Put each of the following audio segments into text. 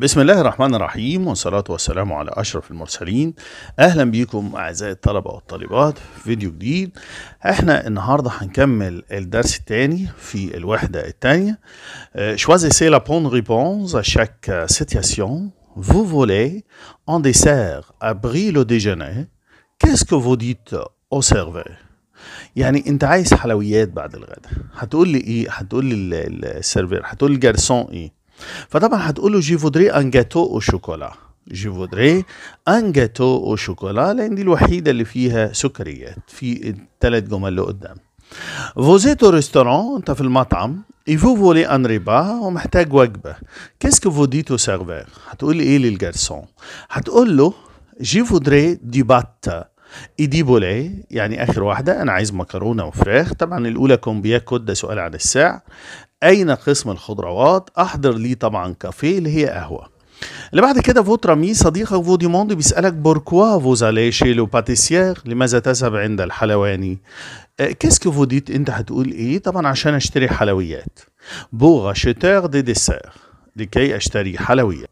بسم الله الرحمن الرحيم والصلاة والسلام على أشرف المرسلين أهلا بيكم أعزائي الطلبة والطالبات في فيديو جديد احنا النهاردة هنكمل الدرس الثاني في الوحدة الثانية euh, Choisissez لا bonne ريبونز أشاك سيتياسيون فو فولي أن ديسير أبغي لو le كيسكو فو ديت أو سيرفي يعني انت عايز حلويات بعد الغداء هتقول لي ايه هتقول لي السيرفير هتقول لي جرسون ايه فطبعا هتقولوا جي فودري ان جاتو او شوكولا جي فودري ان جاتو او شوكولا لان دي الوحيده اللي فيها سكريات في الثلاث جمل اللي قدام فوزيتو ريستورون انت في المطعم يفو فولي ان ريبا ومحتاج وجبه كيسك فوديتو سيرفير هتقول ايه للجرسون هتقول له جي فودري دي باتا ايدي بولي يعني اخر واحده انا عايز مكرونه وفراخ طبعا الاولى كود ده سؤال عن الساعه أين قسم الخضروات أحضر لي طبعا كافيه اللي هي قهوة اللي بعد كده فوترامي صديقك فوديموند بيسألك بوركوا فوز شي لو باتيسيير لماذا تذهب عند الحلواني أه، كاسك فوديت انت هتقول ايه طبعا عشان اشتري حلويات بوغ شتير دي ديسير لكي اشتري حلويات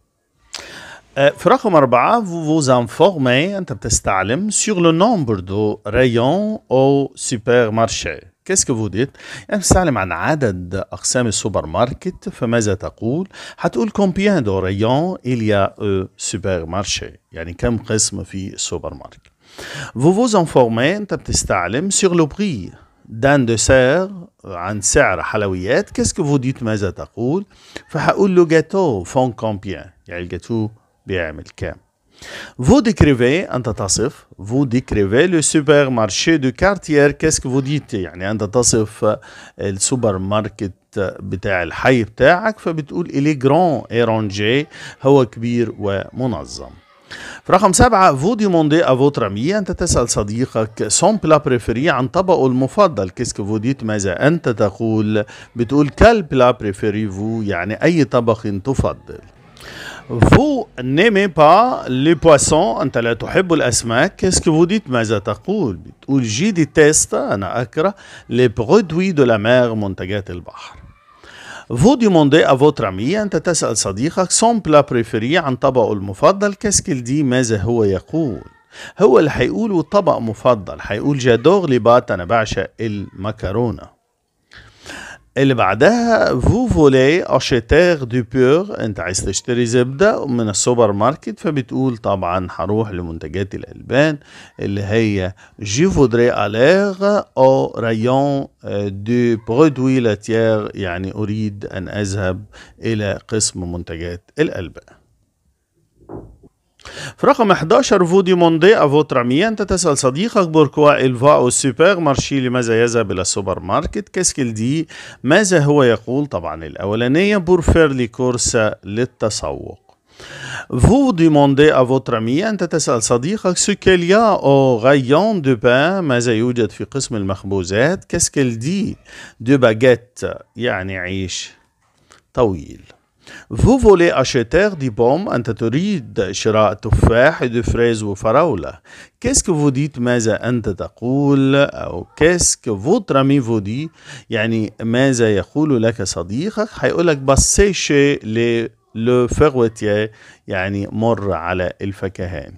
أه، في رقم أربعة vous informez أنت بتستعلم لو نومبر دو ريون أو سوبر مارشي. كاسكو ce يعني سالم عن عدد أقسام السوبر ماركت فماذا تقول؟ هتقول كومبيان دو ريون اليا او سوبر مارشي يعني كم قسم في السوبر ماركت. Vous vous informez أنت بتستعلم sur le prix d'un dessert عن سعر حلويات. كاسكو فو ديت ماذا تقول؟ فهقول لو جاتو فون كومبيان يعني الجاتو بيعمل كام؟ Vous décrivez, أنت تصف, vous décrivez le supermarché du quartier, qu'est-ce que vous dites؟ يعني أنت تصف السوبر ماركت بتاع الحي بتاعك فبتقول إلي جران إيرانجي هو كبير ومنظم. في رقم سبعة فو ديموندي أفوتر امي أنت تسأل صديقك سون بلا بريفري عن طبقه المفضل كيسك ديت ماذا أنت تقول بتقول كال بلا بريفري فو يعني أي طبق تفضل Vous n'aimez pas les poissons أنت لا تحب الأسماك Qu'est-ce que vous dites ماذا تقول بتقول جي déteste أنا les produits de la mer Vous demandez à votre ami أنت تسأل صديقك son plat préféré عن طبقه Qu'est-ce qu'il dit هو اللي هيقول طبق مفضل هيقول جادور لي بات أنا بعشق المكرونة اللي بعدها فو فولي اشيتير دو بيور انت عايز تشتري زبدة من السوبر ماركت فبتقول طبعا هروح لمنتجات الالبان اللي هي جي فودري اليغ او رايون دو برودوي لاتيير يعني اريد ان اذهب الى قسم منتجات الالبان في رقم 11 فو ديموندي افوتر ترامي انت تسال صديقك بوركوا الفا او سوبر مارشي لماذا يذهب الى السوبر ماركت كاسكيل دي ماذا هو يقول طبعا الاولانيه بورفير لي كورس للتسوق Vous demandez à votre ami أن تسأل صديقك ce qu'il y a au rayon de pain ماذا يوجد في قسم المخبوزات qu'est-ce qu'elle dit de baguette يعني عيش طويل Vous voulez acheter des pommes, أنت تريد شراء تفاح de fraises وفراولة. Qu'est-ce que vous dites ماذا أنت تقول أو qu'est-ce que votre ami vous dit يعني ماذا يقول لك صديقك لك بسيشي لو فروتيه يعني مر على الفكهان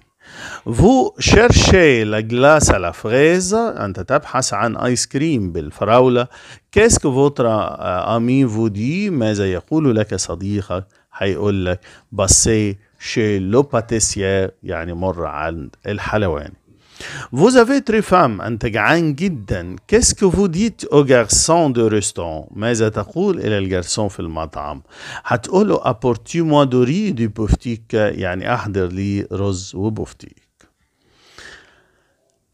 Vous cherchez la glace à la fraise. أنت تبحث عن آيس كريم بالفراولة. Qu'est-ce que votre ami vous dit? ماذا يقول لك صديقك؟ هيقول لك passez chez le pâtissier يعني مر عند الحلواني. Vous avez trois femmes, un tegan giddan. Qu'est-ce que vous dites au garçon de restaurant? Mais à ta cour, il est le garçon fait le matam. Hat olo moi de riz du poftik, yani ahder li rose ou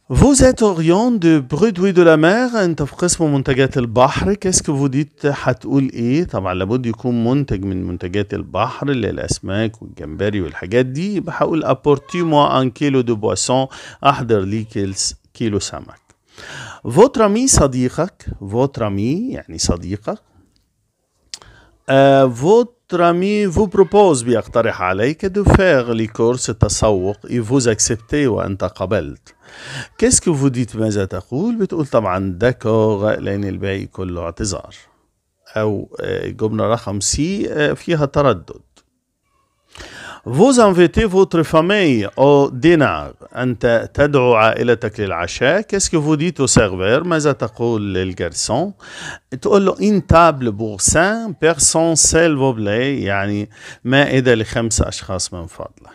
Vous êtes Orion de برودوي دو لا مير انت في قسم منتجات البحر كاسكو vous dites هتقول ايه طبعا لابد يكون منتج من منتجات البحر اللي الاسماك والجمبري والحاجات دي يبقى هقول apportez moi un kilo de boisson احضر لي كيلو سمك votre ami صديقك votre ami يعني صديقك uh, votre parmi vous propose بيقترح عليك de faire les courses التسوق et vous acceptez وأنت قبلت qu'est-ce que vous dites ماذا تقول بتقول طبعا داكور لأن الباقي كله اعتذار أو جملة رقم سي فيها تردد vous invitez votre famille au dîner, tu t'as tu as appelé ta qu'est-ce que vous dites au serveur, mais ça te parle les garçon? tu as une table pour cinq personnes seulement, ça veut dire, ça veut dire que cinq personnes sont invitées.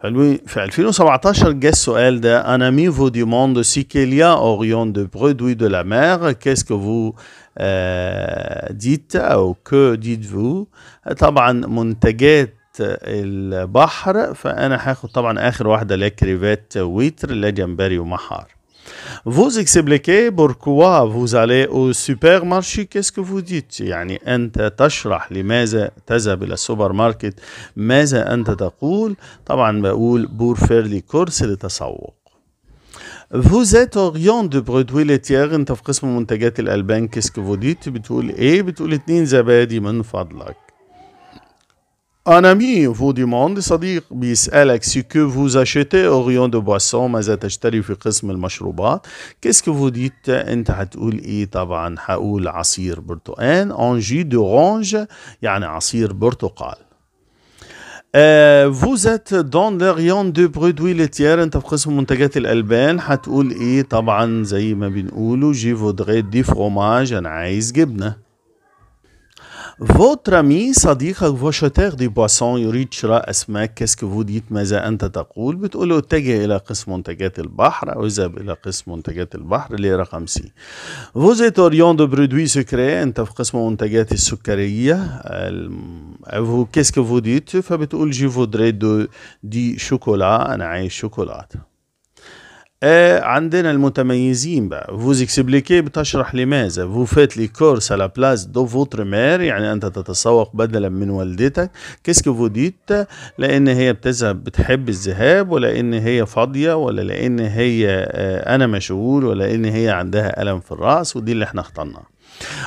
Alors, nous avons attaché le un ami vous demande si quelqu'un aurait des produits de la mer, qu'est-ce que vous euh, dites ou que dites-vous, certainement, des produits البحر فانا هاخد طبعا اخر واحده اللي هي كريفات ويتر اللي جمبري ومحار Vous expliquez pourquoi vous allez au supermarché, qu'est-ce que vous dites يعني أنت تشرح لماذا تذهب إلى السوبر ماركت ماذا أنت تقول طبعا بقول بور فيرلي كورس لتسوق Vous êtes orient de produits laitiers أنت في قسم منتجات الألبان كيسك فوديت بتقول إيه بتقول اتنين زبادي من فضلك Un ami vous demande صديق بيسألك si que vous achetez au rayon de boissons ماذا تشتري في قسم المشروبات qu'est-ce que vous dites انت هتقول ايه طبعا هقول عصير برتقال en jus d'orange يعني عصير برتقال vous êtes dans le rayon de produits laitiers انت في قسم منتجات الالبان هتقول ايه طبعا زي ما بنقوله je voudrais du fromage انا عايز جبنه Votre ami صديقك فوشتير دي بواسون يريد شراء أسماك كاسكو فو ديت ماذا أنت تقول بتقول له اتجه إلى قسم منتجات البحر أو اذهب إلى قسم منتجات البحر اللي هي رقم سي Vous اوريون دو برودوي سكري أنت في قسم منتجات السكرية كاسكو فو ديت فبتقول جي فودري دو دي شوكولا أنا عايز شوكولاتة آه عندنا المتميزين بقى فوز اكسبليكي بتشرح لماذا فو فات لي كورس على بلاس دو فوتر مير يعني انت تتسوق بدلا من والدتك كيسك فو ديت لان هي بتذهب بتحب الذهاب ولا ان هي فاضيه ولا لان هي آه انا مشغول ولا ان هي عندها الم في الراس ودي اللي احنا اخترناها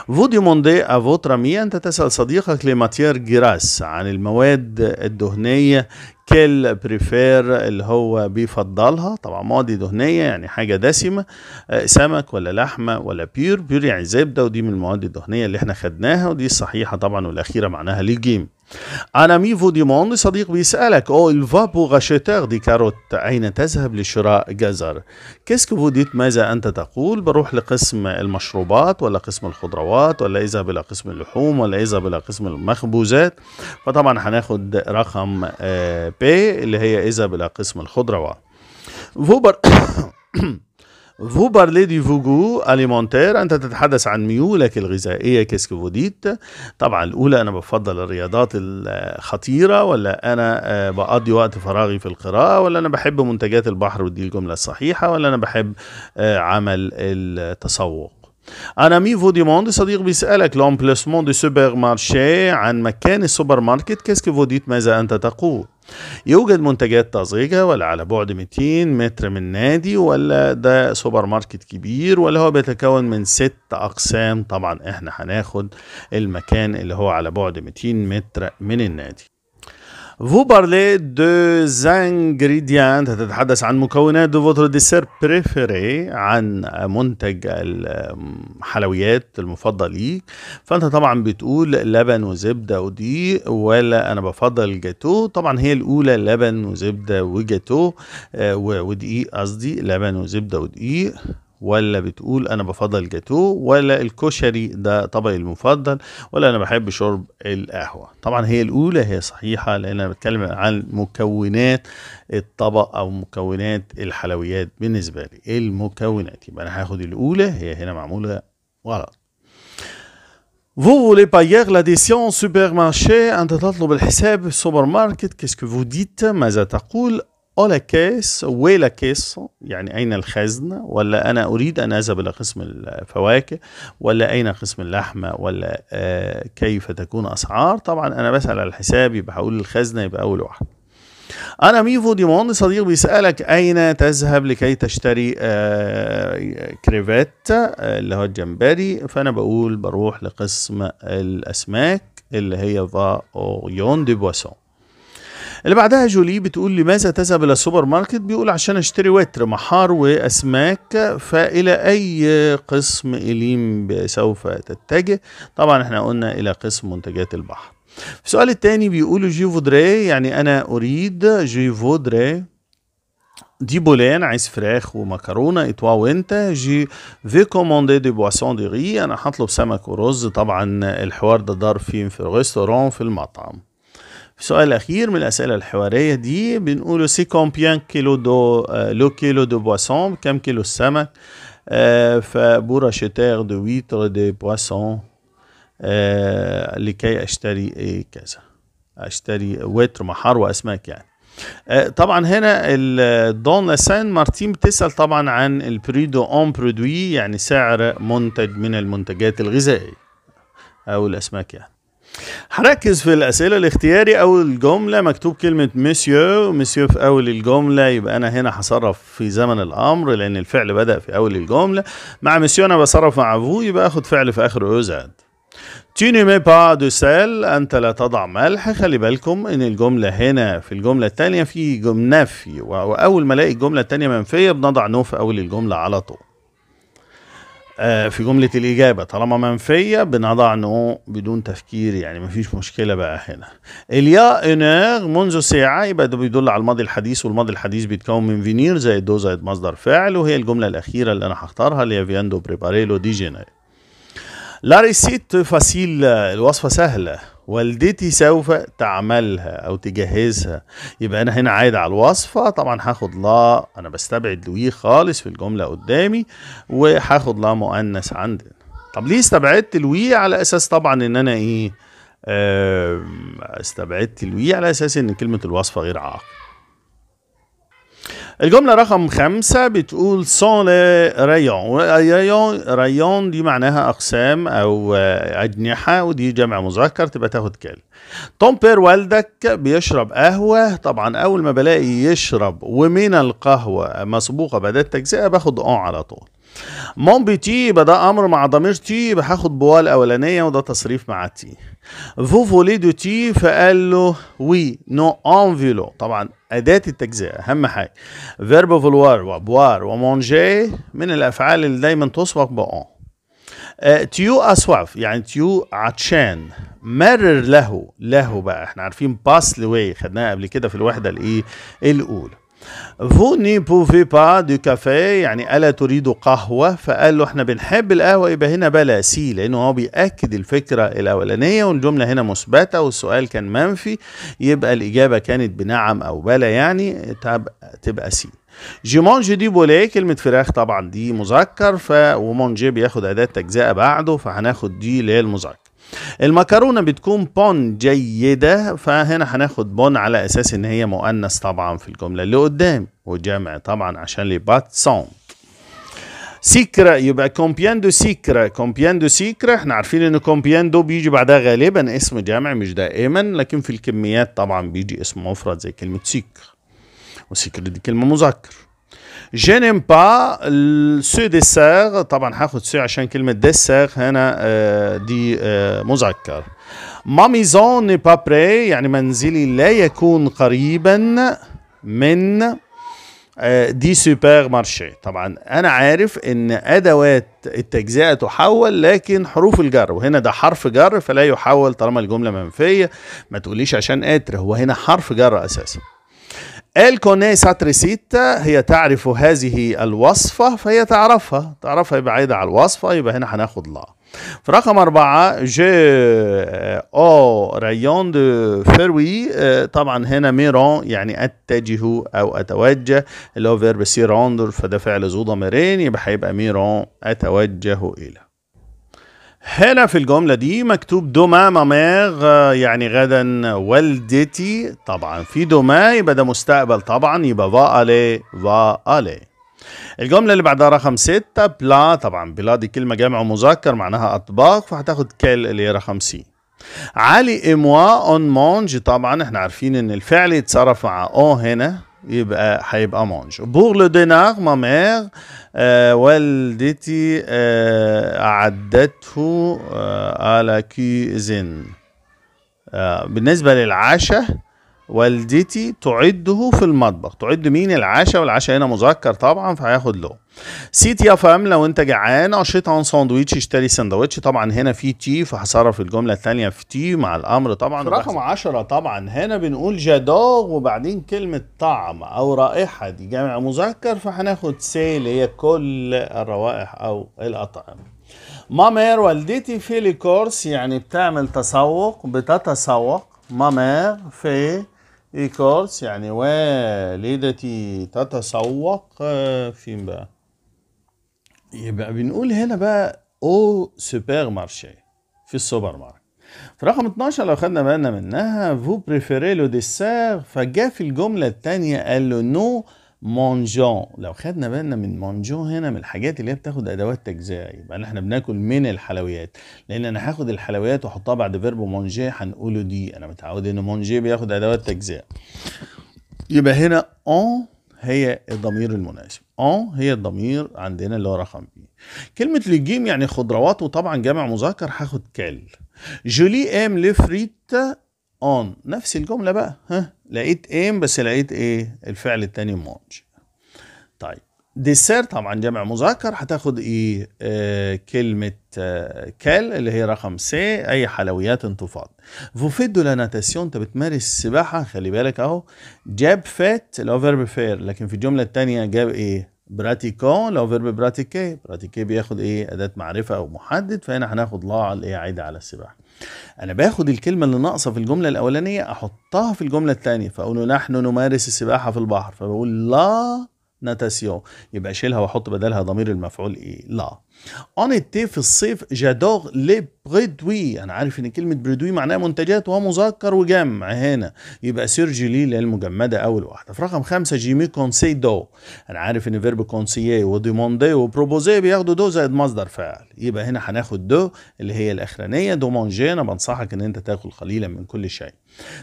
فو demandez ا فوتر مي انت تسأل صديقك لماتير جراس عن المواد الدهنية كيل بريفير اللي هو بيفضلها طبعا ماضي دهنية يعني حاجة دسمة آه، سمك ولا لحمة ولا بيور بيور يعني زبدة ودي من المواد الدهنية اللي احنا خدناها ودي الصحيحة طبعا والأخيرة معناها للجيم Un ami دي demande صديق بيسألك أو il va pour acheter des أين تذهب لشراء جزر Qu'est-ce que ماذا أنت تقول بروح لقسم المشروبات ولا قسم الخضروات ولا اذهب إلى قسم اللحوم ولا اذهب إلى قسم المخبوزات فطبعا هناخد رقم بي اللي هي اذهب إلى قسم الخضروات Vous فو بارلي دي vous اليمونتير أنت تتحدث عن ميولك الغذائية كيسكو فوديت طبعا الأولى أنا بفضل الرياضات الخطيرة ولا أنا آه، بقضي وقت فراغي في القراءة ولا أنا بحب منتجات البحر ودي الجملة الصحيحة ولا أنا بحب آه، عمل التسوق Un ami فو دي موند صديق بيسالك بيسالك دو سوبر مارشي عن مكان السوبر ماركت, qu'est-ce que ماذا أنت تقول؟ يوجد منتجات طازجة ولا على بعد 200 متر من نادي ولا ده سوبر ماركت كبير ولا هو بيتكون من ست أقسام طبعا احنا هناخد المكان اللي هو على بعد 200 متر من النادي فو بارلي دو زانغريديان تتحدث عن مكونات دو فوتر ديسير بريفيري عن منتج الحلويات المفضل ليك فأنت طبعا بتقول لبن وزبدة ودقيق ولا أنا بفضل الجاتو طبعا هي الأولى لبن وزبدة وجاتو آه، ودقيق قصدي لبن وزبدة ودقيق ولا بتقول انا بفضل جاتو ولا الكشري ده طبقي المفضل ولا انا بحب شرب القهوه طبعا هي الاولى هي صحيحه لان انا بتكلم عن مكونات الطبق او مكونات الحلويات بالنسبه لي المكونات يبقى انا هاخد الاولى هي هنا معموله غلط Vous voulez payer l'addition supermarché أنت تطلب الحساب في السوبر ماركت كيسكو فو ديت ماذا تقول أولا كيس ويلا كيس يعني أين الخزن ولا أنا أريد أن أذهب إلى قسم الفواكه ولا أين قسم اللحمة ولا آه كيف تكون أسعار طبعا أنا بسأل على الحساب يبقى هقول الخزنة يبقى أول واحد أنا ميفو ديموند صديق بيسألك أين تذهب لكي تشتري آه كريفات آه اللي هو الجمبري فأنا بقول بروح لقسم الأسماك اللي هي فا أوغيون دي بواسون اللي بعدها جولي بتقول لماذا تذهب إلى السوبر ماركت بيقول عشان أشتري وتر محار وأسماك فإلى أي قسم إليم سوف تتجه طبعا احنا قلنا إلى قسم منتجات البحر في السؤال التاني بيقولوا جي فودري يعني أنا أريد جي فودري دي بولان عايز فراخ ومكرونه اتوا وانت جي في كوموندي دي بواسون دي ري انا هطلب سمك ورز طبعا الحوار ده دار فين في الريستورون في المطعم سؤال اخير من الاسئله الحواريه دي بنقوله سي كومبيان كيلو دو لو كيلو دو بواسون كم كيلو السمك فبورا شتير دو ويتر دي بواسون لكي اشتري إيه كذا اشتري وتر محار واسماك يعني آه، طبعا هنا الدون سان مارتين بتسال طبعا عن البري دو اون برودوي يعني سعر منتج من المنتجات الغذائيه او الاسماك يعني هركز في الأسئلة الاختياري أول جملة مكتوب كلمة مسيو مسيو في أول الجملة يبقى أنا هنا هصرف في زمن الأمر لأن الفعل بدأ في أول الجملة مع مسيو أنا بصرف مع فو يبقى آخد فعل في آخره يزعد تي ne با دو سيل أنت لا تضع ملح خلي بالكم إن الجملة هنا في الجملة الثانيه في نفي وأول ما ألاقي الجملة الثانيه منفية بنضع نو في أول الجملة على طول آه، في جملة الإجابة طالما منفية بنضع نو بدون تفكير يعني مفيش مشكلة بقى هنا اليا انير منذ ساعة يبقى ده بيدل على الماضي الحديث والماضي الحديث بيتكون من فينير زائد دو زائد مصدر فاعل وهي الجملة الأخيرة اللي أنا هختارها اللي هي فياندو بريباريلو دي جينير لا ريسيت فاسيل الوصفة سهلة والدتي سوف تعملها او تجهزها يبقى انا هنا عايد على الوصفه طبعا هاخد لا انا بستبعد لوي خالص في الجمله قدامي وهاخد لا مؤنث عندنا طب ليه استبعدت الوي على اساس طبعا ان انا ايه استبعدت الوي على اساس ان كلمه الوصفه غير عاقل الجملة رقم خمسة بتقول سون ريون ريون ريون دي معناها أقسام أو آه، أجنحة ودي جمع مذكر تبقى تاخد كال توم بير والدك بيشرب قهوة طبعا أول ما بلاقي يشرب ومن القهوة مسبوقة بدأت تجزئة باخد أون على طول مون يبقى ده أمر مع ضمير تي هاخد بوال أولانية وده تصريف مع تي فو فولي دو تي فقال له وي نو فيلو طبعا اداه التجزئه اهم حاجه فيرب فولوار وابوار ومونجي من الافعال اللي دايما تسبق بأون تيو اسواف يعني تيو عطشان مرر له له بقى احنا عارفين باس لوي خدناها قبل كده في الوحده الايه الاولى vous ne pouvez pas du café يعني ألا تريد قهوة فقال له احنا بنحب القهوة يبقى هنا بلا سي لأنه هو بيأكد الفكرة الأولانية والجملة هنا مثبتة والسؤال كان منفي يبقى الإجابة كانت بنعم أو بلا يعني تبقى سي مونجي دي بولي كلمة فراخ طبعا دي مذكر ف ومونجي بياخد أداة تجزئة بعده فهناخد دي اللي هي المذكر المكرونه بتكون بون جيده فهنا هناخد بون على اساس ان هي مؤنث طبعا في الجمله اللي قدام وجمع طبعا عشان لي باتسون سيكرا يبقى كومبيان دو سيكرا كومبيان دو سيكرا احنا عارفين ان كومبيان دو بيجي بعدها غالبا اسم جامع مش دائما لكن في الكميات طبعا بيجي اسم مفرد زي كلمه سيكر وسيكر دي كلمه مذكر جي نيم با سو ديسير طبعا هاخد سو عشان كلمه ديسير هنا دي مذكر ما ميزون ني با بري يعني منزلي لا يكون قريبا من دي سوبر مارشي طبعا انا عارف ان ادوات التجزئه تحول لكن حروف الجر وهنا ده حرف جر فلا يحول طالما الجمله منفيه ما تقوليش عشان قاتر هو هنا حرف جر اساسا كوني ساتريسيتا هي تعرف هذه الوصفة فهي تعرفها تعرفها يبقى عايدة على الوصفة يبقى هنا هناخد لا في رقم أربعة جي أو ريون دو فروي طبعا هنا ميرون يعني أتجه أو أتوجه اللي هو فيرب سيروندر فده فعل زو ضميرين يبقى هيبقى ميرون أتوجه إلى هنا في الجملة دي مكتوب دوما مامير يعني غدا والدتي طبعا في دوما يبقى ده مستقبل طبعا يبقى فا ألي فا ألي الجملة اللي بعدها رقم ستة بلا طبعا بلا دي كلمة جمع مذكر معناها أطباق فهتاخد كال اللي هي رقم سي علي إموا أون مونج طبعا احنا عارفين إن الفعل يتصرف مع أو هنا يبقى هيبقى مونج بور لو دينار ما مير آه، والدتي آه أعدته آه على كيزن آه بالنسبة للعشاء والدتي تعده في المطبخ تعد مين العشاء والعشاء هنا مذكر طبعا فهياخد له سيتي يا اف ام لو انت جعان عشيت عن ساندويتش اشتري ساندويتش طبعا هنا في تي فهصرف الجمله الثانيه في تي مع الامر طبعا رقم 10 طبعا هنا بنقول جادوغ وبعدين كلمه طعم او رائحه دي جامع مذكر فهناخد سي اللي هي كل الروائح او الاطعمه مامير والدتي في ليكورس يعني بتعمل تسوق بتتسوق مامير في ليكورس يعني والدتي تتسوق آه، فين بقى يبقى بنقول هنا بقى او سوبر مارشي في السوبر ماركت في رقم 12 لو خدنا بالنا منها فو بريفيري لو ديسير فجاء في الجمله الثانيه قال له نو مونجون لو خدنا بالنا من مونجون هنا من الحاجات اللي هي بتاخد ادوات تجزئه يبقى احنا بناكل من الحلويات لان انا هاخد الحلويات واحطها بعد فيرب مونجي هنقوله دي انا متعود ان مونجي بياخد ادوات تجزئه يبقى هنا اون هي الضمير المناسب اه هي الضمير عندنا اللي هو رقم بي e. كلمة لجيم يعني خضروات وطبعا جمع مذكر هاخد كال جولي ام لفريت اون نفس الجملة بقى ها لقيت ام بس لقيت ايه الفعل التاني مونج طيب ديسير طبعا جمع مذكر هتاخد ايه آه كلمة آه كال اللي هي رقم سي اي حلويات انتفاض فوفيت دو لا ناتاسيون انت بتمارس السباحة خلي بالك اهو جاب فات لو فيرب فير لكن في الجملة التانية جاب ايه براتيكون لو فيرب براتيكي براتيكي بياخد ايه اداة معرفة او محدد فهنا هناخد لا على الايه عادي على السباحة انا باخد الكلمه اللي ناقصه في الجمله الاولانيه احطها في الجمله الثانيه فاقول نحن نمارس السباحه في البحر فبقول لا ناتاسيون يبقى اشيلها واحط بدلها ضمير المفعول ايه لا On était في الصيف j'adore les بريدوي انا عارف ان كلمه بريدوي معناها منتجات ومذكر وجمع هنا يبقى سيرجي لي المجمده اول واحده في رقم خمسة جيمي كونسي دو انا عارف ان فيرب كونسيي وديموندي وبروبوزي بياخدوا دو زائد مصدر فعل يبقى هنا هناخد دو اللي هي الاخرانيه دو مونجي انا بنصحك ان انت تاكل قليلا من كل شيء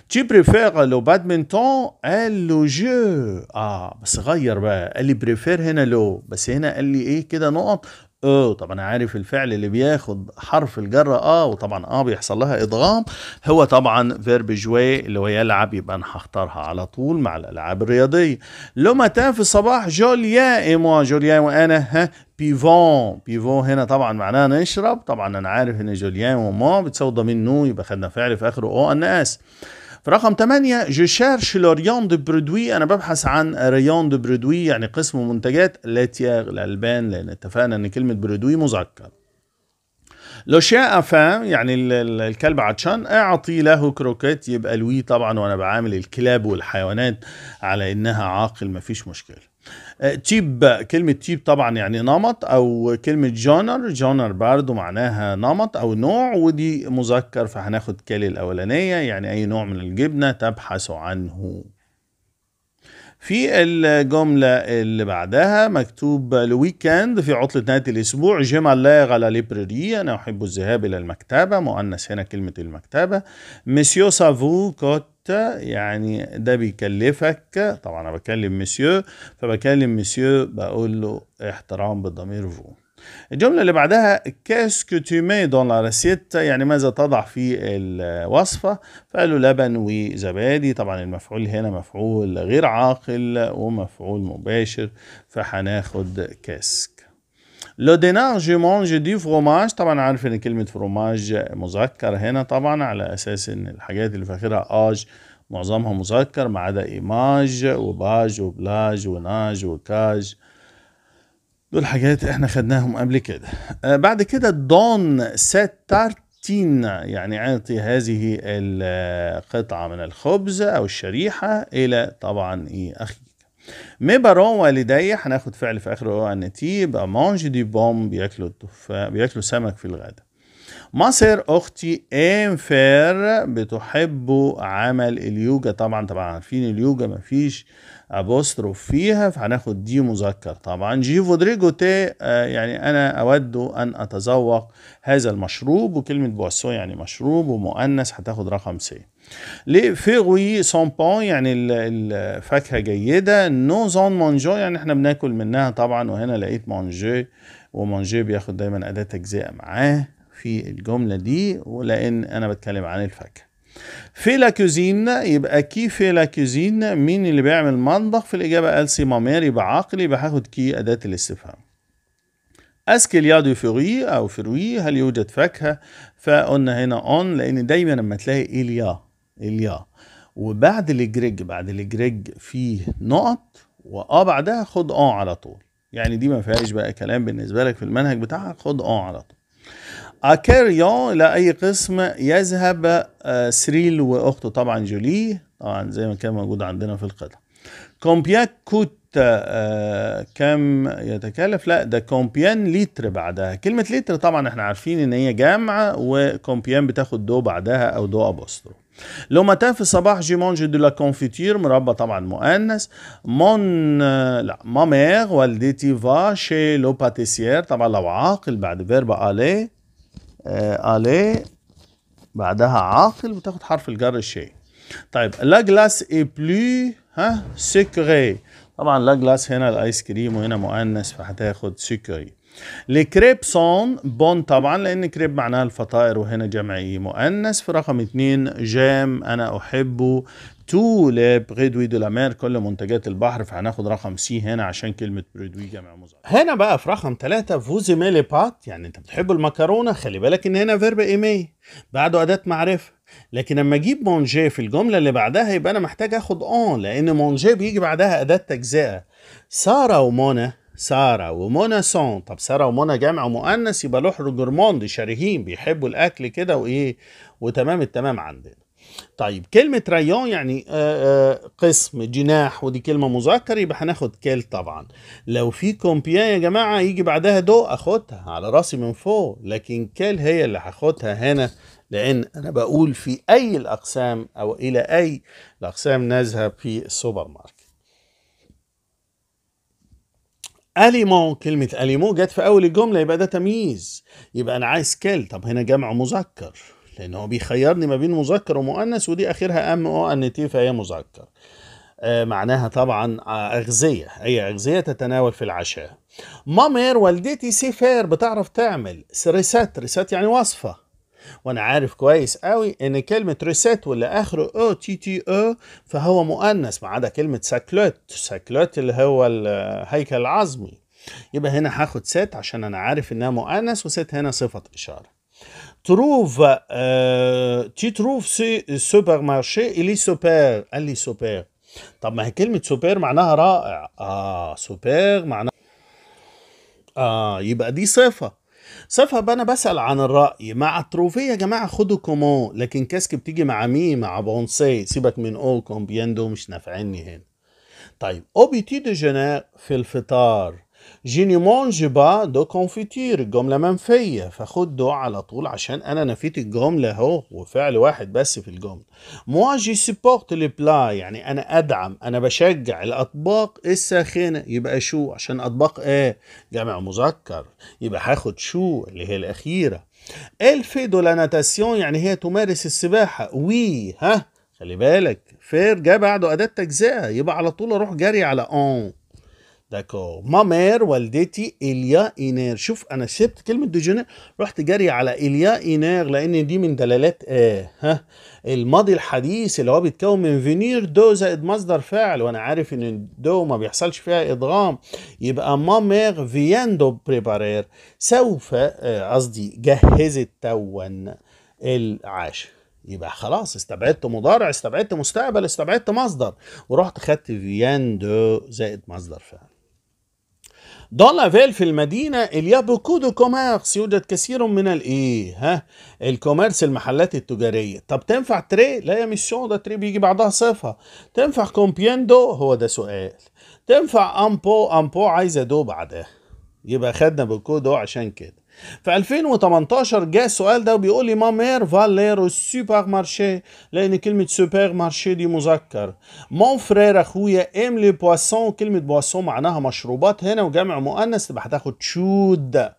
تي بريفير لو بادمنتون قال لو جو اه بس غير بقى قال لي بريفير هنا لو بس هنا قال لي ايه كده نقط او آه، طبعا عارف الفعل اللي بياخد حرف الجره اه وطبعا اه بيحصل لها ادغام هو طبعا فيرب جوي اللي هو يلعب يبقى انا هختارها على طول مع الالعاب الرياضيه لو تان في الصباح جوليا مو جوليا وانا ها بيفون بيفون هنا طبعا معناها نشرب طبعا انا عارف ان جوليان ومو بتسوي ضمير نو يبقى خدنا فعل في اخره او ان اس رقم 8 جو شيرش لوريون دو برودوي انا ببحث عن ريون دو برودوي يعني قسم منتجات لاتياغ الالبان لان اتفقنا ان كلمه برودوي مذكر لو شاء فام يعني الكلب عطشان اعطي له كروكيت يبقى لوي طبعا وانا بعامل الكلاب والحيوانات على انها عاقل مفيش مشكله تيب كلمة تيب طبعا يعني نمط أو كلمة جونر جونر برضو معناها نمط أو نوع ودي مذكر فهناخد كالي الأولانية يعني أي نوع من الجبنة تبحث عنه في الجملة اللي بعدها مكتوب الويكند في عطلة نهاية الأسبوع جيما لا غلا ليبريري أنا أحب الذهاب إلى المكتبة مؤنث هنا كلمة المكتبة مسيو سافو كوت يعني ده بيكلفك طبعا انا بكلم مسيو فبكلم مسيو بقول له احترام بالضمير فو الجملة اللي بعدها كاسكو مي دون لا ريسيت يعني ماذا تضع في الوصفة فقال له لبن وزبادي طبعا المفعول هنا مفعول غير عاقل ومفعول مباشر فهناخد كاسك لو دينار جو مونج دي فروماج طبعا عارف ان كلمة فروماج مذكر هنا طبعا على أساس إن الحاجات اللي فاكرها آج معظمها مذكر ما عدا إيماج وباج وبلاج وناج وكاج دول حاجات احنا خدناهم قبل كده آه بعد كده دون ستارتين يعني اعطي هذه القطعة من الخبز او الشريحة الى طبعا ايه اخي مي بارون والدي هناخد فعل في اخره هو ان تي يبقى مانج دي بوم بياكلوا التفاح بياكلوا سمك في الغداء مصر اختي فير بتحب عمل اليوجا طبعا طبعا عارفين اليوجا مفيش ابوستروف فيها فهناخد دي مذكر طبعا جي فودريجو تي آه، يعني انا اود ان اتذوق هذا المشروب وكلمه بواسو يعني مشروب ومؤنث هتاخد رقم سي لي فيغوي بون يعني الفاكهه جيده نوزون مانجو يعني احنا بناكل منها طبعا وهنا لقيت مانجو ومانجو بياخد دايما اداه تجزئه معاه في الجمله دي ولان انا بتكلم عن الفاكهه في لا كوزين يبقى كي في لا كوزين مين اللي بيعمل مطبخ في الاجابه قال سي مامير يبقى عقلي يبقى هاخد كي اداه الاستفهام يا دو فيغوي او فيروي هل يوجد فاكهه فقلنا هنا اون لان دايما لما تلاقي اليا الياء وبعد الجريج بعد الجريج فيه نقط واه بعدها خد اه على طول يعني دي ما فيهاش بقى كلام بالنسبه لك في المنهج بتاعك خد اه على طول اكاريون الى اي قسم يذهب آه، سريل واخته طبعا جولي طبعا زي ما كان موجود عندنا في القطعه كومبيان كوت آه، كم يتكلف لا ده كومبيان لتر بعدها كلمة لتر طبعا احنا عارفين ان هي جامعة وكومبيان بتاخد دو بعدها او دو ابوسترو لو ماتان في الصباح جي مونجي دو لا كونفيتير مربى طبعا مؤنث مون آه، لا ما والدتي فا شي لو باتيسيير طبعا لو عاقل بعد فيرب الي الي بعدها عاقل وتاخد حرف الجر الشيء طيب لا جلاس اي بلو ها سكري طبعا لا جلاس هنا الايس كريم وهنا مؤنث فهتاخد سكري سون بون طبعا لان كريب معناها الفطائر وهنا جمعي مؤنث في رقم اتنين جام انا احبه تو لي بريدوي دو لامير كل منتجات البحر فهناخد رقم سي هنا عشان كلمه بريدوي جمع مزعج هنا بقى في رقم ثلاثة فوزي ميلي بات يعني انت بتحب المكرونه خلي بالك ان هنا فيرب ايمي بعده اداه معرفه لكن لما اجيب مونجيه في الجمله اللي بعدها يبقى انا محتاج اخد اون آه، لان مونجيه بيجي بعدها اداه تجزئه ساره ومنى ساره ومنى سون طب ساره ومنى جمع مؤنث يبقى لوح جرموندي شرهين بيحبوا الاكل كده وايه وتمام التمام عندنا طيب كلمة ريون يعني آه، آه، قسم جناح ودي كلمة مذكر يبقى هناخد كيل طبعا لو في كومبيان يا جماعة يجي بعدها دو اخدها على راسي من فوق لكن كيل هي اللي هاخدها هنا لأن أنا بقول في أي الأقسام أو إلى أي الأقسام نذهب في السوبر ماركت أليمون كلمة أليمون جت في أول الجملة يبقى ده تمييز يبقى أنا عايز كل طب هنا جمع مذكر لأن هو بيخيرني ما بين مذكر ومؤنث ودي آخرها أم أو أن تي فهي مذكر آه معناها طبعا أغذية أي أغذية تتناول في العشاء مامير والدتي سيفير بتعرف تعمل ريسات ريسات يعني وصفة وانا عارف كويس قوي ان كلمة ريسيت واللي اخره او تي تي او فهو مؤنث ما عدا كلمة ساكلوت ساكلوت اللي هو الهيكل العظمي يبقى هنا هاخد ست عشان انا عارف انها مؤنث وست هنا صفة اشارة تروف آه تي تروف سي سوبر مارشي الي سوبر قال لي سوبر طب ما هي كلمة سوبر معناها رائع اه سوبر معناها اه يبقى دي صفة صفا انا بسال عن الراي مع تروفي يا جماعه خدوا كومون لكن كاسك بتيجي مع مين مع بونسي سيبك من او كومبيان دول مش نافعيني هنا طيب او بيتي دي جينير في الفطار مونج با دو كونفيتير الجملة منفية فخد دو على طول عشان أنا نفيت الجملة أهو وفعل واحد بس في الجملة موا جي سيبورت لي بلا يعني أنا أدعم أنا بشجع الأطباق الساخنة يبقى شو عشان أطباق إيه جمع مذكر يبقى هاخد شو اللي هي الأخيرة إل في دو لاناتاسيون ناتاسيون يعني هي تمارس السباحة وي ها خلي بالك فير جه بعده أداة تجزئة يبقى على طول أروح جري على أون داكور ما مير والدتي إليا إينير شوف أنا سبت كلمة دوجينير رحت جري على إليا إينير لأن دي من دلالات إيه ها الماضي الحديث اللي هو بيتكون من فينير دو زائد مصدر فعل وأنا عارف إن دو ما بيحصلش فيها إدغام يبقى ما مير فياندو بريبارير سوف آه، قصدي جهزت توا العشاء يبقى خلاص استبعدت مضارع استبعدت مستقبل استبعدت مصدر ورحت خدت فيان دو زائد مصدر فعل Dans ville في المدينة اليا بوكو دو كوميرس يوجد كثير من الايه ها الكوميرس المحلات التجارية طب تنفع تري لا يا ميسيون ده تري بيجي بعدها صفة تنفع كومبيندو هو ده سؤال تنفع امبو امبو عايزة دو بعدها يبقى خدنا بوكو دو عشان كده في 2018 جاء السؤال ده وبيقول لي ما مير فاليرو السوبر مارشي لان كلمه سوبر مارشي دي مذكر مون فرير اخويا ام لي بواسون كلمه بواسون معناها مشروبات هنا وجمع مؤنث تبقى هتاخد شود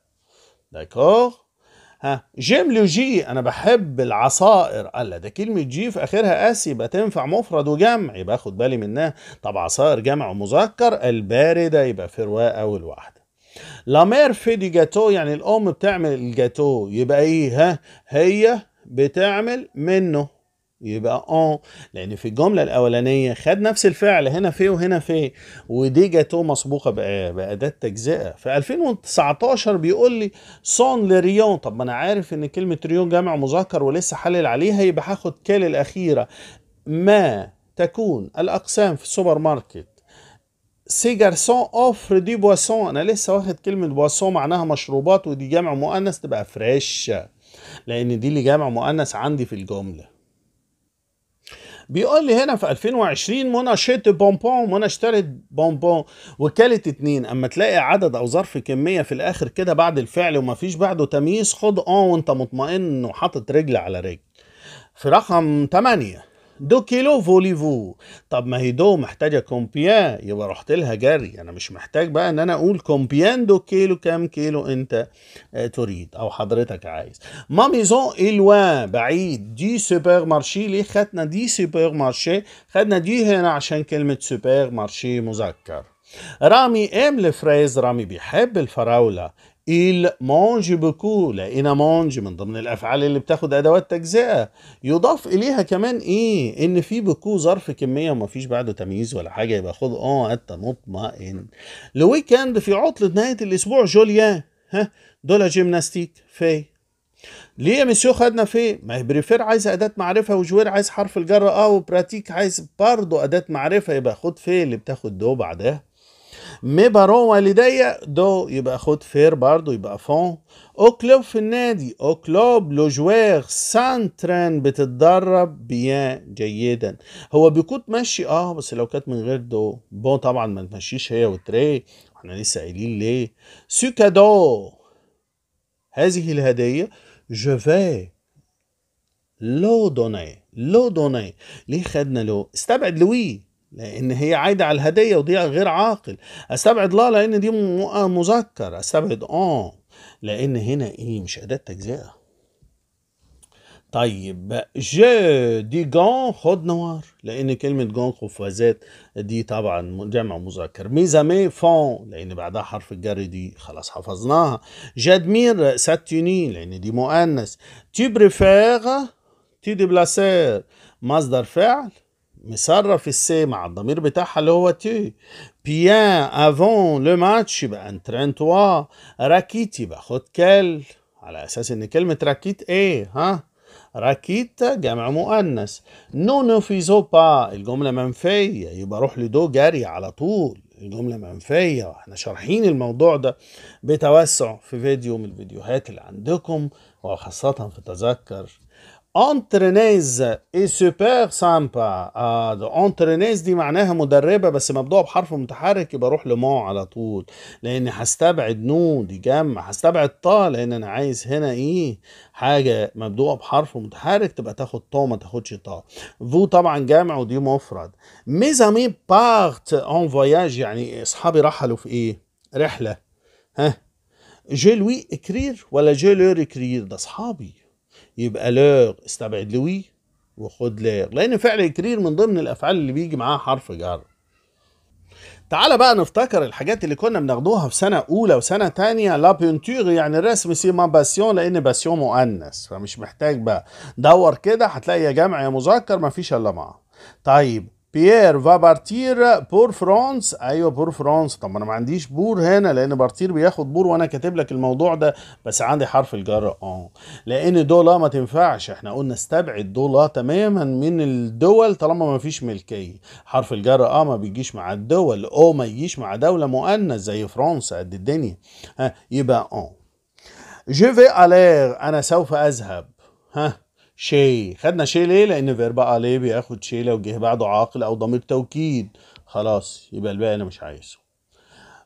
داكور ها جيم لو جي انا بحب العصائر الا ده كلمه جي في اخرها اس يبقى تنفع مفرد وجمع يبقى اخد بالي منها طب عصائر جمع ومذكر البارده يبقى في رواقه والواحده لا مير في دي جاتو يعني الام بتعمل الجاتو يبقى ايه ها هي بتعمل منه يبقى اه لان في الجمله الاولانيه خد نفس الفعل هنا في وهنا في ودي جاتو مسبوقه باداه تجزئه في 2019 بيقول لي سون لريون طب ما انا عارف ان كلمه ريون جمع مذكر ولسه حلل عليها يبقى هاخد كال الاخيره ما تكون الاقسام في السوبر ماركت سي جارسون اوفر دي بواسون انا لسه واخد كلمه بواسون معناها مشروبات ودي جمع مؤنث تبقى فريش لان دي اللي جمع مؤنث عندي في الجمله بيقول لي هنا في 2020 منى شت بونبون منى اشترت بونبون وكلت اتنين اما تلاقي عدد او ظرف كميه في الاخر كده بعد الفعل ومفيش بعده تمييز خد اه وانت مطمئن وحاطط رجل على رجل في رقم 8 دو كيلو فوليفو طب ما هي دو محتاجه كومبيان يبقى رحت لها جري انا مش محتاج بقى ان انا اقول كومبيان دو كيلو كام كيلو انت آه، تريد او حضرتك عايز ما ميزون الوان بعيد دي سوبر مارشي ليه خدنا دي سوبر مارشي خدنا دي هنا عشان كلمه سوبر مارشي مذكر رامي ام لفريز رامي بيحب الفراولة il mange beaucoup لقينا مونج من ضمن الافعال اللي بتاخد ادوات تجزئه يضاف اليها كمان ايه ان في بكو ظرف كميه وما فيش بعده تمييز ولا حاجه يبقى خد اه انت مطمئن الويكند في عطله نهايه الاسبوع جوليان ها دولا جيمناستيك في ليه يا مسيو خدنا في ما هي بريفير عايز اداه معرفه وجوير عايز حرف الجر اه وبراتيك عايز برضه اداه معرفه يبقى خد في اللي بتاخد دو بعدها مي بارون والديا دو يبقى خد فير برضو يبقى فون او كلوب في النادي او كلوب لو جوير سانتران بتتدرب بيان جيدا هو بيكوت ماشي اه بس لو كانت من غير دو بون طبعا ما تمشيش هي وتري احنا لسه قايلين ليه سو كادو هذه الهديه جو في لو دوني لو دوني ليه خدنا لو استبعد لوي لان هي عايده على الهديه ودي غير عاقل استبعد لا لان دي مذكر استبعد اه لان هنا ايه مش اداه تجزئه طيب ج دي جون خد نوار لان كلمه جون قفازات دي طبعا جمع مذكر ميزامي فون لان بعدها حرف الجر دي خلاص حفظناها جادمير ساتيني لان دي مؤنث تي بريفير تي ديبلاسير مصدر فعل مصرف السي مع الضمير بتاعها اللي هو تي بيان افون لو ماتش يبقى انترين توا راكيت يبقى خد كال على اساس ان كلمه راكيت ايه ها راكيت جمع مؤنث نو نوفيزو با الجمله منفيه يبقى روح لدو جري على طول الجمله منفيه واحنا شارحين الموضوع ده بتوسع في فيديو من الفيديوهات اللي عندكم وخاصه في تذكر انترينيز اي سوبر سامبا اه انترينيز دي معناها مدربه بس مبدوعه بحرف متحرك يبقى اروح لمون على طول لان هستبعد نو دي جمع هستبعد طا لان انا عايز هنا ايه حاجه مبدوعه بحرف متحرك تبقى تاخد طا ما تاخدش طا فو طبعا جمع ودي مفرد ميزامي بارت اون فواياج يعني اصحابي رحلوا في ايه رحله ها جي لوي اكرير ولا جي لور اكرير ده اصحابي يبقى لير استبعد لوي وخد لير لان فعل كرير من ضمن الافعال اللي بيجي معاها حرف جر تعالى بقى نفتكر الحاجات اللي كنا بناخدوها في سنه اولى وسنه ثانيه لا بينتور يعني الرسم سي ما باسيون لان باسيون مؤنث فمش محتاج بقى دور كده هتلاقي يا جمع يا مذكر مفيش الا معه طيب بيير فابارتير بور فرانس ايوه بور فرانس طب انا ما عنديش بور هنا لان بارتير بياخد بور وانا كاتب لك الموضوع ده بس عندي حرف الجر اه لان دولا ما تنفعش احنا قلنا استبعد دولا تماما من الدول طالما ما فيش ملكيه حرف الجر اه ما بيجيش مع الدول او ما يجيش مع دوله مؤنث زي فرنسا قد الدنيا ها يبقى اه جو في انا سوف اذهب ها شي خدنا شي ليه لان فيرب عليه بياخد شي لو جه بعده عاقل او ضمير توكيد خلاص يبقى الباقي انا مش عايزه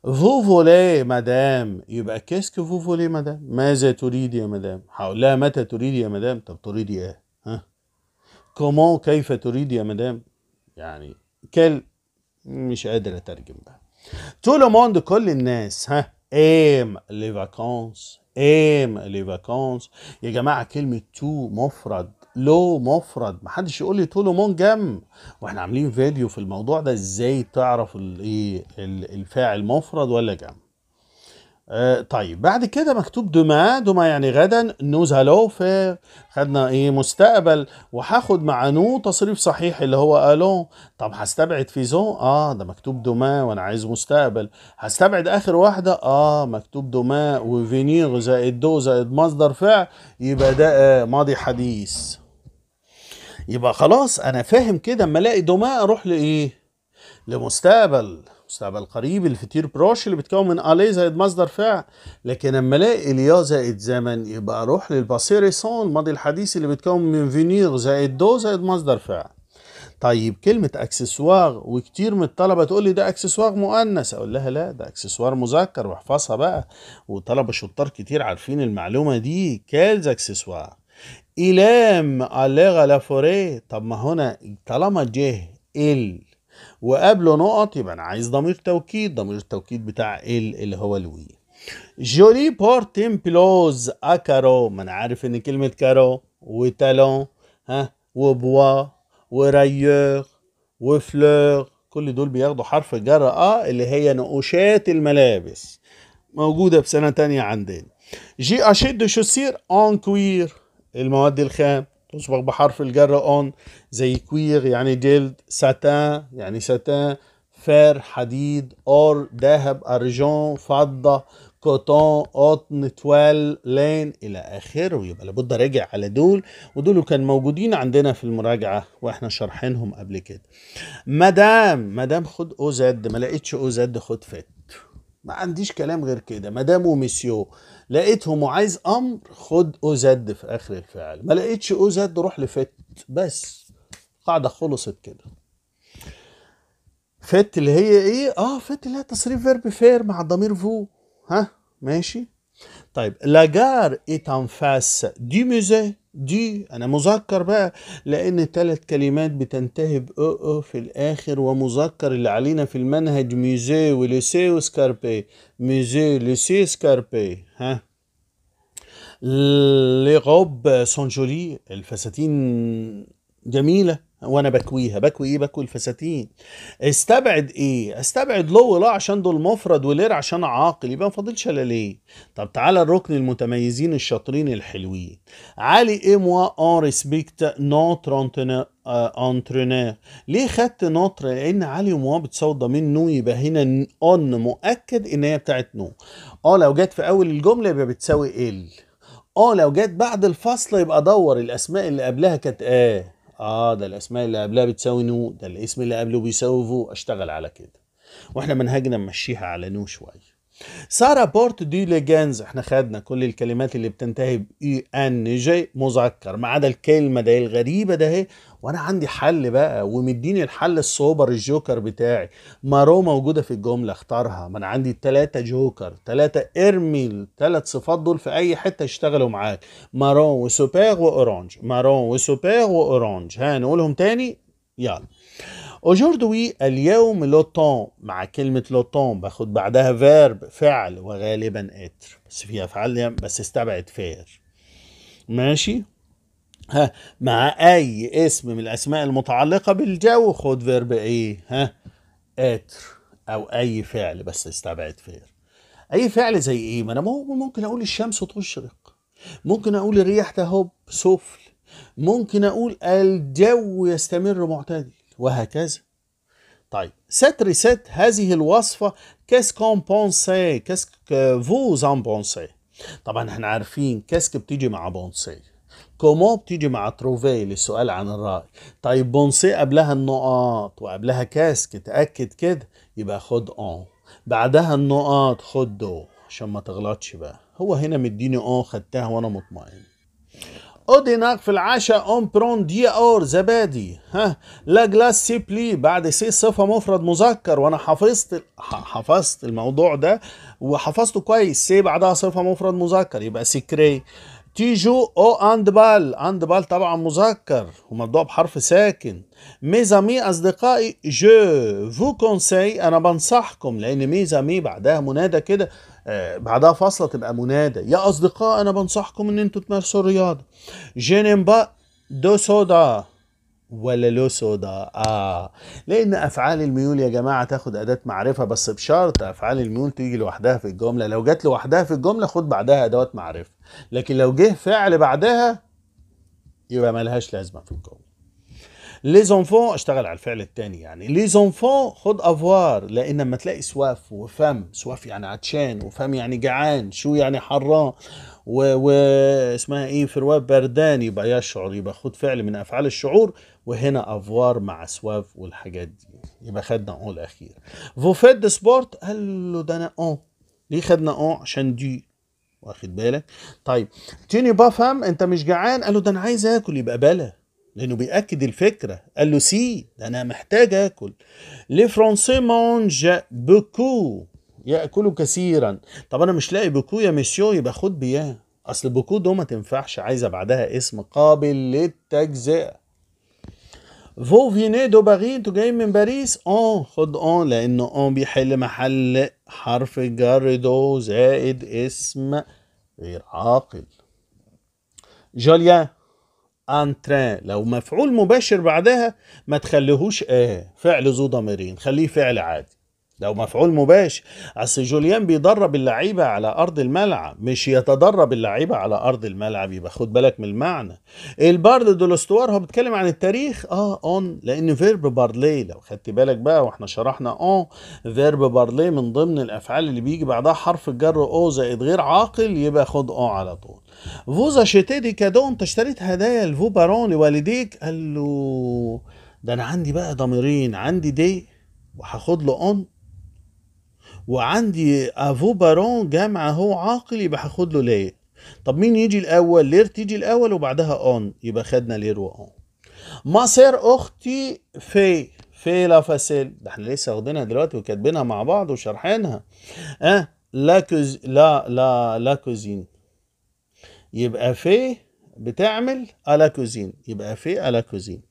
فو فولي مدام يبقى كيسك فو فولي مدام ماذا تريد يا مدام هقول لها متى تريد يا مدام طب تريد ايه ها كومون كيف تريد يا مدام يعني كل مش قادر اترجم بقى تو لو موند كل الناس ها ايم لي فاكونس ام لي فاكونس يا جماعه كلمه تو مفرد لو مفرد محدش يقول لي طولو مون جم واحنا عاملين فيديو في الموضوع ده ازاي تعرف الايه الفاعل مفرد ولا جم آه، طيب بعد كده مكتوب دوما دوما يعني غدا نوز هالو فير خدنا ايه مستقبل وهاخد مع نو تصريف صحيح اللي هو الو طب هستبعد في زون اه ده مكتوب دوما وانا عايز مستقبل هستبعد اخر واحده اه مكتوب دوما وفينيغ زائد دو زائد مصدر فعل يبقى ده آه، ماضي حديث يبقى خلاص انا فاهم كده اما الاقي دوما اروح لايه لمستقبل المستقبل قريب الفتير بروش اللي بتكون من الي زائد مصدر فعل لكن اما الاقي اليا زائد زمن يبقى اروح للباسي ريسون الماضي الحديث اللي بتكون من فينير زائد دو زائد مصدر فعل طيب كلمة اكسسوار وكتير من الطلبة تقول لي ده اكسسوار مؤنث اقول لها لا ده اكسسوار مذكر واحفظها بقى وطلبة شطار كتير عارفين المعلومة دي كالز اكسسوار إلام أليغا لافوري طب ما هنا طالما جه ال وقبله نقط يبقى انا عايز ضمير توكيد ضمير التوكيد بتاع ال اللي هو الوي جولي بور تيمبلوز اكارو ما انا عارف ان كلمه كارو وتالون ها وبوا ورايور وفلور كل دول بياخدوا حرف جر ا اللي هي نقوشات الملابس موجوده في سنه تانية عندنا جي اشيد شوسير اون كوير المواد الخام اصبغ بحرف الجر اون زي كوير يعني جلد ساتان يعني ساتان فار حديد اور ذهب ارجون فضه كوتون قطن توال لين الى اخره يبقى لابد راجع على دول ودول كان موجودين عندنا في المراجعه واحنا شارحينهم قبل كده مدام مدام خد او زد ما لقيتش او زد خد فات ما عنديش كلام غير كده مدام ومسيو لقيتهم وعايز امر خد او زد في اخر الفعل ما لقيتش او زد روح لفت بس قاعده خلصت كده فت اللي هي ايه اه فت اللي هي تصريف فيرب فير مع الضمير فو ها ماشي طيب لاجار ايت ان فاس دي موزيه دي انا مذكر بقى لان ثلاث كلمات بتنتهي ب او في الاخر ومذكر اللي علينا في المنهج ميزي وليسي وسكاربي ميزي ليسي سكاربي ها لي غوب سون جولي الفساتين جميله وانا بكويها بكوي ايه بكوي الفساتين استبعد ايه استبعد لو لا عشان دول مفرد ولير عشان عاقل يبقى ما فاضلش الا ليه طب تعالى الركن المتميزين الشاطرين الحلوين علي ايه موا ان ريسبكت نوتر آه، انترينير ليه خدت نوتر لان علي وموا بتصوت ضمير نو يبقى هنا اون مؤكد ان هي بتاعت نو اه لو جت في اول الجمله يبقى بتساوي ال اه لو جت بعد الفصل يبقى دور الاسماء اللي قبلها كانت اه اه ده الاسماء اللي قبلها بتساوي نو ده الاسم اللي قبله بيساوي فو اشتغل على كده واحنا منهجنا نمشيها على نو شويه سارة بورت دي ليجانز احنا خدنا كل الكلمات اللي بتنتهي ب اي ان جي مذكر ما عدا الكلمه ده الغريبه ده وانا عندي حل بقى ومديني الحل السوبر الجوكر بتاعي ما رو موجوده في الجمله اختارها ما انا عندي ثلاثه جوكر ثلاثه ارمي الثلاث صفات دول في اي حته يشتغلوا معاك مارون وسوبر واورانج مارون وسوبر واورانج ها نقولهم تاني يلا اوجوردوي اليوم لو طون مع كلمة لو طون باخد بعدها فيرب فعل وغالبا اتر بس فيها فعل بس استبعد فير ماشي ها مع اي اسم من الاسماء المتعلقه بالجو خد فيرب ايه ها اتر او اي فعل بس استبعد فير اي فعل زي ايه ما انا ممكن اقول الشمس تشرق ممكن اقول الريح تهب سفل ممكن اقول الجو يستمر معتدل وهكذا طيب ستر ريسيت هذه الوصفة كاس كون بونسي كاسك فوز ان بونسي طبعا احنا عارفين كاسك بتيجي مع بونسي كومون بتيجي مع تروفي للسؤال عن الرأي طيب بونسي قبلها النقاط وقبلها كاسك تأكد كده يبقى خد أون بعدها النقاط خد دو عشان ما تغلطش بقى هو هنا مديني أون خدتها وأنا مطمئن اوديناك في العشاء اون برون دي اور زبادي ها لا جلاس سي بلي بعد سي صفه مفرد مذكر وانا حفظت حفظت الموضوع ده وحفظته كويس سي بعدها صفه مفرد مذكر يبقى سكري تيجو او اند بال اند بال طبعا مذكر وموضوع بحرف ساكن ميزامي اصدقائي جو فو كونساي انا بنصحكم لان ميزامي بعدها منادى كده آه، بعدها فاصله تبقى منادى يا اصدقاء انا بنصحكم ان انتوا تمارسوا الرياضه جينيمبا دو سودا ولا له سودا اه لان افعال الميول يا جماعه تاخد اداه معرفه بس بشرط افعال الميول تيجي لوحدها في الجمله لو جت لوحدها في الجمله خد بعدها ادوات معرفه لكن لو جه فعل بعدها يبقى ملهاش لازمه في الجمله لي اشتغل على الفعل الثاني يعني لي خد افوار لان لما تلاقي سواف وفم سواف يعني عطشان وفم يعني جعان شو يعني حران و, و... اسمها ايه فرواف بردان يبقى يشعر يبقى خد فعل من افعال الشعور وهنا افوار مع سواف والحاجات دي يبقى خدنا اون الاخير فوفيد سبورت قال له ده انا اون ليه خدنا اون عشان دي واخد بالك طيب تيني بافهم انت مش جعان قال له ده انا عايز اكل يبقى بلا لانه بياكد الفكره قال له سي ده انا محتاج اكل لي فرونسي مونج بوكو ياكلوا كثيرا طب انا مش لاقي بوكو يا مسيو يبقى خد بياه اصل بوكو دو ما تنفعش عايزه بعدها اسم قابل للتجزئه فو فيني دو باغي انتوا جايين من باريس اون آه، خد اون آه، لان اون آه، بيحل محل حرف جر دو زائد اسم غير عاقل جوليان انترين لو مفعول مباشر بعدها ما تخليهوش ايه فعل ذو ضميرين خليه فعل عادي لو مفعول مباشر اصل جوليان بيدرب اللعيبه على ارض الملعب مش يتدرب اللعيبه على ارض الملعب يبقى خد بالك من المعنى البارد دولستوار هو بيتكلم عن التاريخ اه اون لان فيرب بارلي لو خدت بالك بقى واحنا شرحنا اون فيرب بارلي من ضمن الافعال اللي بيجي بعدها حرف الجر او زائد غير عاقل يبقى خد او على طول فوزا شتيدي كادو انت اشتريت هدايا لفو بارون لوالديك قال له ده انا عندي بقى ضميرين عندي دي وهاخد له اون وعندي افو بارون جامعه هو عاقل يبقى هاخد له لير طب مين يجي الاول لير تيجي الاول وبعدها اون يبقى خدنا لير واون مصير اختي في في لا فاسيل ده احنا لسه واخدينها دلوقتي وكاتبينها مع بعض وشارحينها اه لا كوز لا لا لا كوزين يبقى في بتعمل الا كوزين يبقى في الا أه، كوزين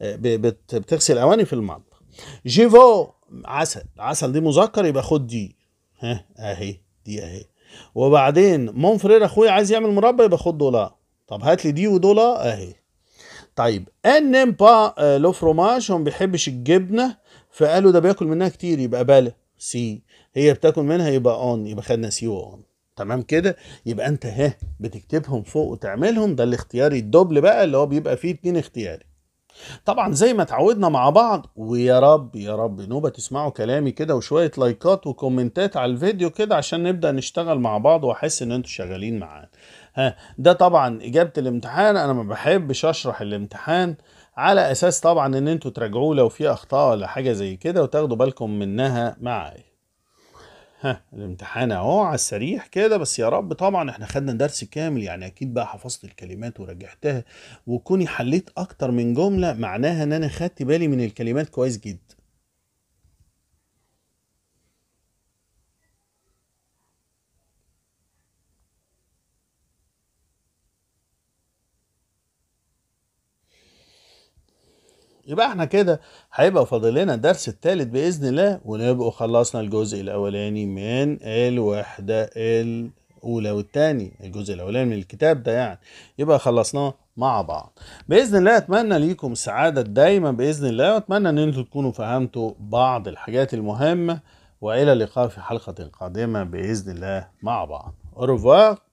بتغسل اواني في المطبخ جيفو عسل عسل دي مذكر يبقى خد دي ها اهي دي اهي وبعدين مون فرير اخويا عايز يعمل مربى يبقى خد دولار طب هات لي دي ودولار اهي طيب ان نيم با آه، لو فروماج هو ما بيحبش الجبنه فقالوا ده بياكل منها كتير يبقى بلا سي هي بتاكل منها يبقى اون يبقى خدنا سي واون تمام كده يبقى انت ها بتكتبهم فوق وتعملهم ده الاختياري الدبل بقى اللي هو بيبقى فيه اتنين اختياري طبعا زي ما اتعودنا مع بعض ويا رب يا رب نوبه تسمعوا كلامي كده وشويه لايكات وكومنتات على الفيديو كده عشان نبدا نشتغل مع بعض واحس ان انتوا شغالين معانا ها ده طبعا اجابه الامتحان انا ما بحبش اشرح الامتحان على اساس طبعا ان انتوا تراجعوه لو في اخطاء ولا حاجه زي كده وتاخدوا بالكم منها معايا ها الامتحان اهو على السريع كده بس يا رب طبعا احنا خدنا درس كامل يعني اكيد بقى حفظت الكلمات ورجحتها وكوني حليت اكتر من جمله معناها ان انا خدت بالي من الكلمات كويس جدا يبقى احنا كده هيبقى فاضل لنا الدرس الثالث باذن الله ونبقوا خلصنا الجزء الاولاني من الوحده الاولى والثاني الجزء الاولاني من الكتاب ده يعني يبقى خلصناه مع بعض باذن الله اتمنى ليكم السعاده دايما باذن الله واتمنى ان انتم تكونوا فهمتوا بعض الحاجات المهمه والى اللقاء في حلقه قادمه باذن الله مع بعض اوروفوار